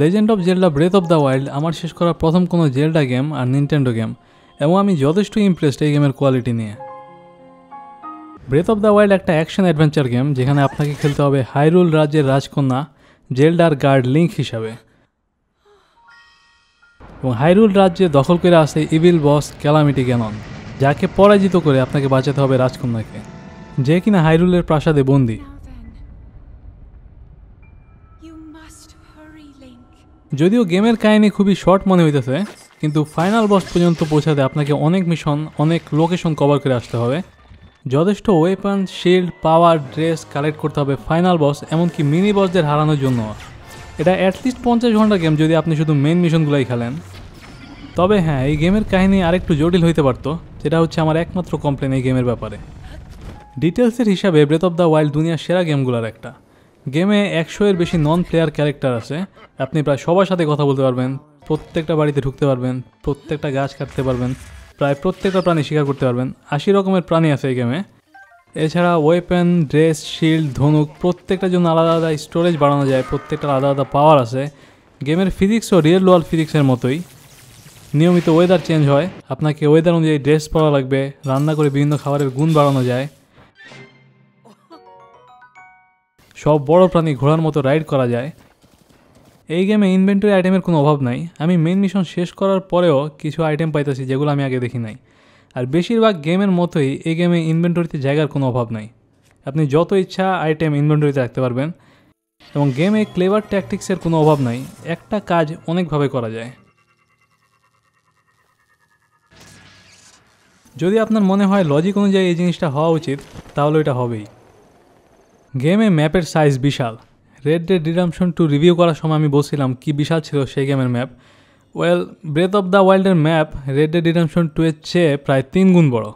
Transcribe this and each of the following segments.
legend of Zelda breath of the wild আমার শেষ করা প্রথম কোনো জেল্ডা গেম আর নিনটেন্ডো গেম এবং আমি যথেষ্ট ইমপ্রেসড এই গেমের কোয়ালিটি নিয়ে ব্রেথ অফ দ্য ওয়াইল্ড একটা অ্যাকশন অ্যাডভেঞ্চার গেম যেখানে আপনাকে খেলতে হবে হাইরুল রাজ্যের রাজকন্যা জেলডার গার্ড লিঙ্ক হিসাবে এবং হাইরুল রাজ্যে দখল করে আসে ইভিল বস ক্যালামিটি গ্যানন যাকে পরাজিত করে আপনাকে বাঁচাতে হবে রাজকন্যাকে যে কিনা হাইরুলের প্রাসাদে বন্দী যদিও গেমের কাহিনী খুবই শর্ট মনে হইতেছে কিন্তু ফাইনাল বস পর্যন্ত পৌঁছাতে আপনাকে অনেক মিশন অনেক লোকেশন কভার করে আসতে হবে যথেষ্ট weapon shield power dress collect করতে হবে ফাইনাল বস এমনকি মিনি বসদের হারানোর জন্য এটা অ্যাটলিস্ট পঞ্চাশ ঘন্টা গেম যদি আপনি শুধু মেন মিশনগুলোই খেলেন তবে হ্যাঁ এই গেমের কাহিনী আরেকটু জটিল হইতে পারতো যেটা হচ্ছে আমার একমাত্র কমপ্লেন এই গেমের ব্যাপারে ডিটেলসের হিসাবে ব্রেথ অফ দ্য ওয়াইল্ড দুনিয়ার সেরা গেমগুলোর একটা গেমে একশো এর বেশি নন প্লেয়ার ক্যারেক্টার আছে আপনি প্রায় সবার সাথে কথা বলতে পারবেন প্রত্যেকটা বাড়িতে ঢুকতে পারবেন প্রত্যেকটা গাছ কাটতে পারবেন প্রায় প্রত্যেকটা প্রাণী শিকার করতে পারবেন আশি রকমের প্রাণী আছে এই গেমে এছাড়া ওয়েপেন ড্রেস শিল্ড ধনুক প্রত্যেকটার জন্য আলাদা আলাদা স্টোরেজ বাড়ানো যায় প্রত্যেকটা আলাদা আলাদা পাওয়ার আছে গেমের ফিজিক্সও রিয়েল ওয়ার্ল্ড ফিজিক্সের মতোই নিয়মিত ওয়েদার চেঞ্জ হয় আপনাকে ওয়েদার অনুযায়ী ড্রেস পরা লাগবে রান্না করে বিভিন্ন খাবারের গুণ বাড়ানো যায় সব বড় প্রাণী ঘোড়ার মতো রাইড করা যায় এই গেমে ইনভেন্টরি আইটেমের কোনো অভাব নাই আমি মেন মিশন শেষ করার পরেও কিছু আইটেম পাইতেছি যেগুলো আমি আগে দেখি নাই আর বেশিরভাগ গেমের মতোই এই গেমে ইনভেন্টরিতে জায়গার কোনো অভাব নাই আপনি যত ইচ্ছা আইটেম ইনভেন্টরিতে রাখতে পারবেন এবং গেমে ক্লেভার ট্যাকটিক্সের কোনো অভাব নাই একটা কাজ অনেকভাবে করা যায় যদি আপনার মনে হয় লজিক অনুযায়ী এই জিনিসটা হওয়া উচিত তাহলে ওইটা হবেই গেমে ম্যাপের সাইজ বিশাল red dead redemption two review করার সময় আমি বলছিলাম কি বিশাল ছিল সেই গেমের map well breath of the ওয়ার্ল্ডের map red dead redemption two এর চেয়ে প্রায় তিন গুণ বড়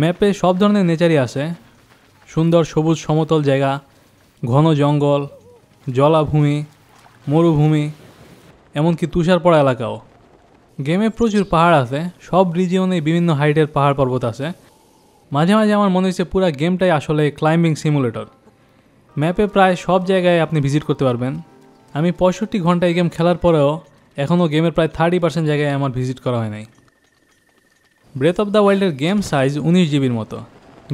ম্যাপে সব ধরনের নেচারই আছে সুন্দর সবুজ সমতল জায়গা ঘন জঙ্গল জলাভূমি মরুভূমি এমনকি তুষার পড়া এলাকাও গেমে প্রচুর পাহাড় আছে সব রিজিয়নে বিভিন্ন হাইটের পাহাড় পর্বত আছে মাঝে মাঝে আমার মনে হচ্ছে পুরো গেমটাই আসলে ক্লাইম্বিং সিমুলেটর ম্যাপে প্রায় সব জায়গায় আপনি ভিজিট করতে পারবেন আমি পঁয়ষট্টি ঘন্টা এই গেম খেলার পরেও এখনও গেমের প্রায় থার্টি পার্সেন্ট জায়গায় আমার ভিজিট করা হয় নাই ব্রেথ অফ দ্য ওয়ার্ল্ডের গেম সাইজ উনিশ জিবির মতো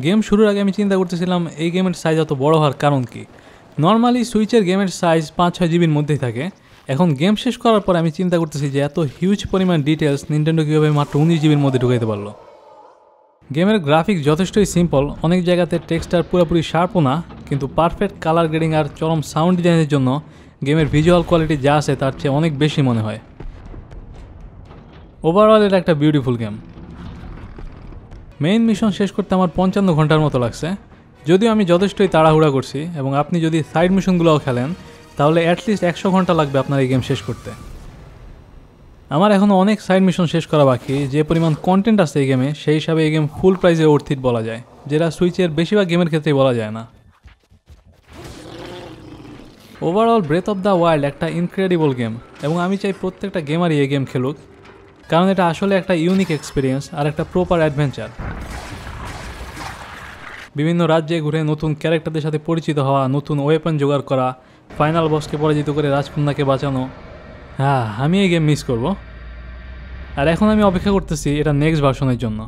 গেম শুরুর আগে আমি চিন্তা করতেছিলাম এই গেমের সাইজ এত বড় হওয়ার কারণ কি নর্মালি সুইচের গেমের সাইজ পাঁচ ছয় জিবির মধ্যেই থাকে এখন গেম শেষ করার পর আমি চিন্তা করতেছি যে এত হিউজ পরিমাণ ডিটেলস নিনটেন্ডো কীভাবে মাত্র উনিশ জিবির মধ্যে ঢুকাইতে পারলো গেমের গ্রাফিক্স যথেষ্টই সিম্পল অনেক জায়গাতে টেক্সটার পুরোপুরি শার্পও না কিন্তু পারফেক্ট কালার গ্রেডিং আর চরম সাউন্ড ডিজাইনের জন্য গেমের ভিজুয়াল কোয়ালিটি যা আছে তার চেয়ে অনেক বেশি মনে হয় ওভারঅল এটা একটা বিউটিফুল গেম মেইন মিশন শেষ করতে আমার পঞ্চান্ন ঘন্টার মতো লাগছে যদিও আমি যথেষ্টই তাড়াহুড়া করছি এবং আপনি যদি সাইড মিশনগুলোও খেলেন তাহলে অ্যাটলিস্ট একশো ঘন্টা লাগবে আপনার এই গেম শেষ করতে আমার এখনও অনেক সাইড মিশন শেষ করা বাকি যে পরিমাণ কন্টেন্ট আছে এই গেমে সেই হিসাবে এই গেম ফুল প্রাইজে অর্থিত বলা যায় যেটা সুইচের বেশিরভাগ গেমের ক্ষেত্রেই বলা যায় না overall breath of the world একটা ইনক্রেডিবল গেম এবং আমি চাই প্রত্যেকটা গেমারই এই গেম খেলুক কারণ এটা আসলে একটা ইউনিক এক্সপিরিয়েন্স আর একটা প্রপার অ্যাডভেঞ্চার বিভিন্ন রাজ্যে ঘুরে নতুন ক্যারেক্টারদের সাথে পরিচিত হওয়া নতুন ওয়েপন জোগাড় করা ফাইনাল বসকে পরাজিত করে রাজকন্যাকে বাঁচানো হ্যাঁ আমি এই গেম মিস করবো আর এখন আমি অপেক্ষা করতেছি এটা নেক্সট ভার্সনের জন্য